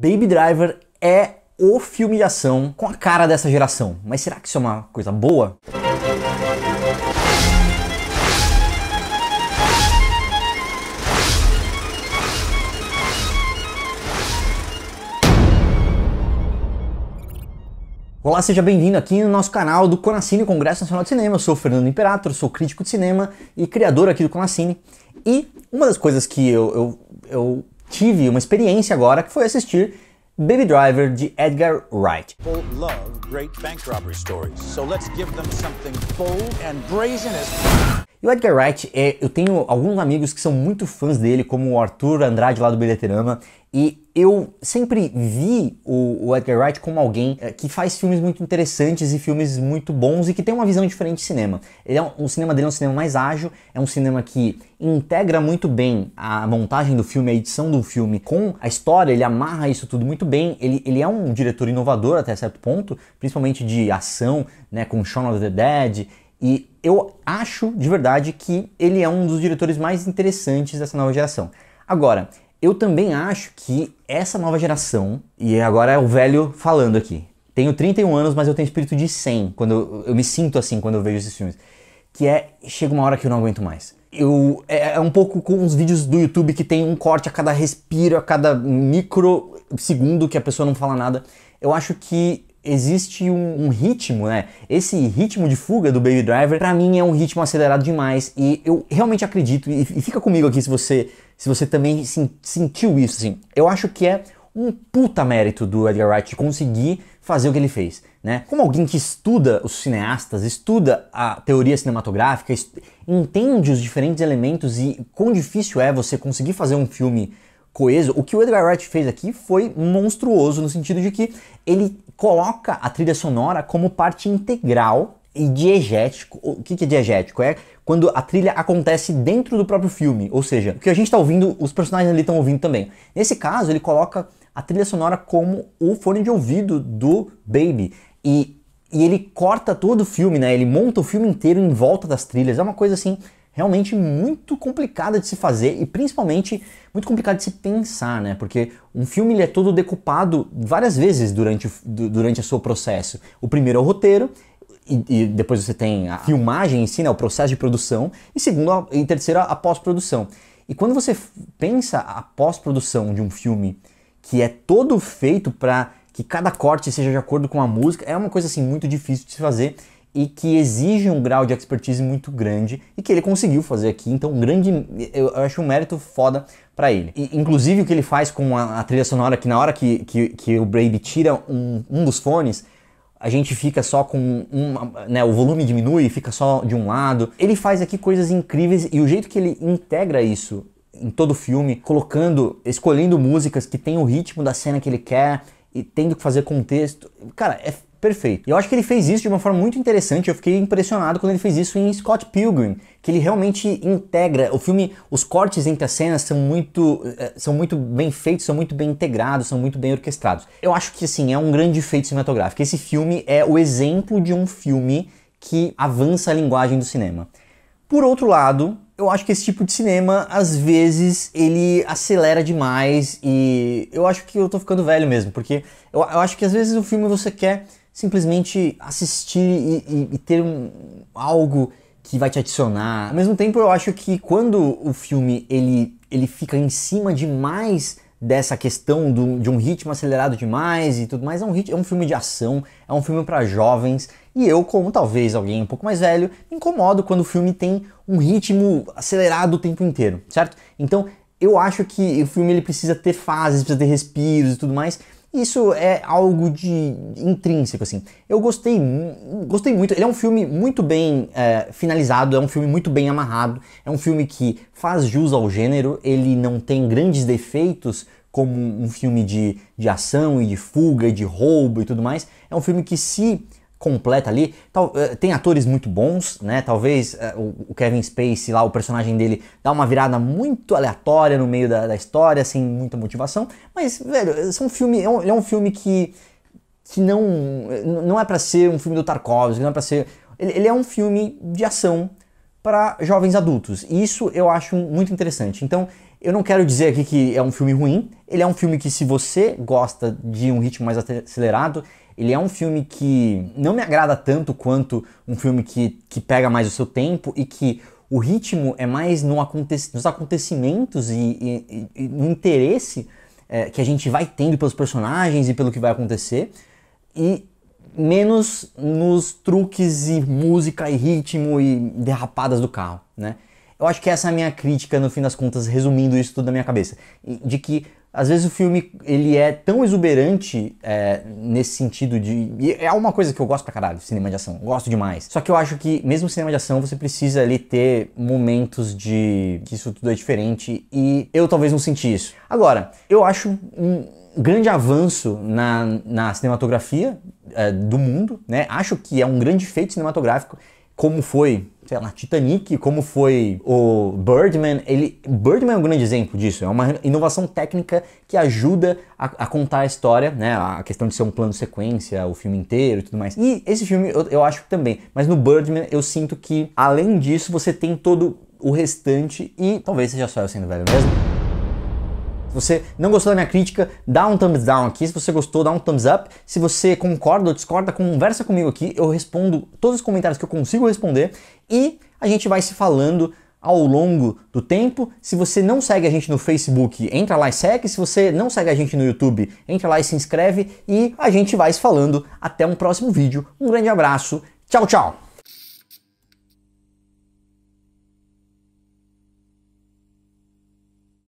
Baby Driver é o filme de ação com a cara dessa geração. Mas será que isso é uma coisa boa? Olá, seja bem-vindo aqui no nosso canal do Conacine Congresso Nacional de Cinema. Eu sou o Fernando Imperator, sou crítico de cinema e criador aqui do Conacine. E uma das coisas que eu, eu, eu tive uma experiência agora que foi assistir Baby Driver de Edgar Wright. So bold and brazen as e o Edgar Wright, é, eu tenho alguns amigos que são muito fãs dele, como o Arthur Andrade lá do Bilheterama, e eu sempre vi o, o Edgar Wright como alguém é, que faz filmes muito interessantes e filmes muito bons e que tem uma visão diferente de cinema. Ele é um, o cinema dele é um cinema mais ágil, é um cinema que integra muito bem a montagem do filme, a edição do filme com a história, ele amarra isso tudo muito bem. Ele, ele é um diretor inovador até certo ponto, principalmente de ação, né, com Shaun of the Dead e eu acho de verdade que ele é um dos diretores mais interessantes dessa nova geração. Agora, eu também acho que essa nova geração, e agora é o velho falando aqui, tenho 31 anos, mas eu tenho espírito de 100, quando eu, eu me sinto assim quando eu vejo esses filmes, que é, chega uma hora que eu não aguento mais. Eu, é, é um pouco com os vídeos do YouTube que tem um corte a cada respiro, a cada micro segundo que a pessoa não fala nada. Eu acho que existe um, um, ritmo, né? Esse ritmo de fuga do Baby Driver, para mim, é um ritmo acelerado demais. E eu realmente acredito, e, e fica comigo aqui se você, se você também sentiu isso, assim. Eu acho que é um puta mérito do Edgar Wright conseguir fazer o que ele fez, né? Como alguém que estuda os cineastas, estuda a teoria cinematográfica, entende os diferentes elementos e quão difícil é você conseguir fazer um filme coeso. O que o Edgar Wright fez aqui foi monstruoso no sentido de que ele coloca a trilha sonora como parte integral e diegético. O que, que é diegético? É quando a trilha acontece dentro do próprio filme, ou seja, o que a gente está ouvindo, os personagens ali estão ouvindo também. Nesse caso, ele coloca a trilha sonora como o fone de ouvido do Baby. E, e ele corta todo o filme, né? Ele monta o filme inteiro em volta das trilhas. É uma coisa assim realmente muito complicada de se fazer e principalmente muito complicada de se pensar, né? Porque um filme ele é todo decupado várias vezes durante, durante o seu processo. O primeiro é o roteiro, e, e, depois você tem a filmagem em si, né, o processo de produção, e segundo em terceiro a pós-produção. E quando você pensa a pós-produção de um filme que é todo feito para que cada corte seja de acordo com a música, é uma coisa assim muito difícil de se fazer e que exige um grau de expertise muito grande e que ele conseguiu fazer aqui. Então, um grande, eu, eu acho um mérito foda para ele. E, inclusive, o que ele faz com a, a, trilha sonora, que na hora que, que, que o Brady tira um, um dos fones, a gente fica só com um, né, o volume diminui, fica só de um lado. Ele faz aqui coisas incríveis e o jeito que ele integra isso em todo o filme, colocando, escolhendo músicas que tem o ritmo da cena que ele quer e tendo que fazer contexto. Cara, é perfeito. E eu acho que ele fez isso de uma forma muito interessante. Eu fiquei impressionado quando ele fez isso em Scott Pilgrim, que ele realmente integra o filme. Os cortes entre as cenas são muito, eh, são muito bem feitos, são muito bem integrados, são muito bem orquestrados. Eu acho que assim é um grande feito cinematográfico. Esse filme é o exemplo de um filme que avança a linguagem do cinema. Por outro lado, eu acho que esse tipo de cinema, às vezes, ele acelera demais e eu acho que eu tô ficando velho mesmo, porque eu, eu acho que às vezes o filme você quer simplesmente assistir e, e, e ter um, algo que vai te adicionar. Ao mesmo tempo, eu acho que quando o filme ele, ele fica em cima demais dessa questão do, de um ritmo acelerado demais e tudo mais, é um, é um filme de ação, é um filme para jovens. E eu, como talvez alguém um pouco mais velho, me incomodo quando o filme tem um ritmo acelerado o tempo inteiro, certo? Então, eu acho que o filme ele precisa ter fases, precisa ter respiros e tudo mais. Isso é algo de intrínseco, assim. Eu gostei, gostei muito. Ele é um filme muito bem é, finalizado, é um filme muito bem amarrado, é um filme que faz jus ao gênero, ele não tem grandes defeitos como um filme de, de ação e de fuga e de roubo e tudo mais. É um filme que se completa ali. Tal, eh, tem atores muito bons, né? Talvez eh, o Kevin Spacey lá, o personagem dele, dá uma virada muito aleatória no meio da, da história, sem muita motivação. Mas, velho, é eh, um filme, é um, é um filme que, que não, não é para ser um filme do Tarkovsky, não é para ser. Ele, ele é um filme de ação para jovens adultos. E isso eu acho muito interessante. Então, eu não quero dizer aqui que é um filme ruim, ele é um filme que, se você gosta de um ritmo mais acelerado, ele é um filme que não me agrada tanto quanto um filme que, que pega mais o seu tempo e que o ritmo é mais no aconte nos acontecimentos e, e, e no interesse é, que a gente vai tendo pelos personagens e pelo que vai acontecer, e menos nos truques e música e ritmo e derrapadas do carro, né? Eu acho que essa é a minha crítica, no fim das contas, resumindo isso tudo na minha cabeça. De que, às vezes, o filme ele é tão exuberante é, nesse sentido de... é uma coisa que eu gosto pra caralho, cinema de ação. Gosto demais. Só que eu acho que, mesmo cinema de ação, você precisa ali ter momentos de... Que isso tudo é diferente e eu talvez não senti isso. Agora, eu acho... Um grande avanço na, na cinematografia é, do mundo, né? Acho que é um grande feito cinematográfico como foi, sei lá, Titanic, como foi o Birdman. Ele, Birdman é um grande exemplo disso. É uma inovação técnica que ajuda a, a contar a história, né? A questão de ser um plano sequência, o filme inteiro e tudo mais. E esse filme eu, eu acho também. Mas no Birdman eu sinto que, além disso, você tem todo o restante e talvez seja só eu sendo velho mesmo. Se você não gostou da minha crítica, dá um thumbs down aqui. Se você gostou, dá um thumbs up. Se você concorda ou discorda, conversa comigo aqui. Eu respondo todos os comentários que eu consigo responder e a gente vai se falando ao longo do tempo. Se você não segue a gente no Facebook, entra lá e segue. Se você não segue a gente no YouTube, entra lá e se inscreve. E a gente vai se falando. Até um próximo vídeo. Um grande abraço. Tchau, tchau!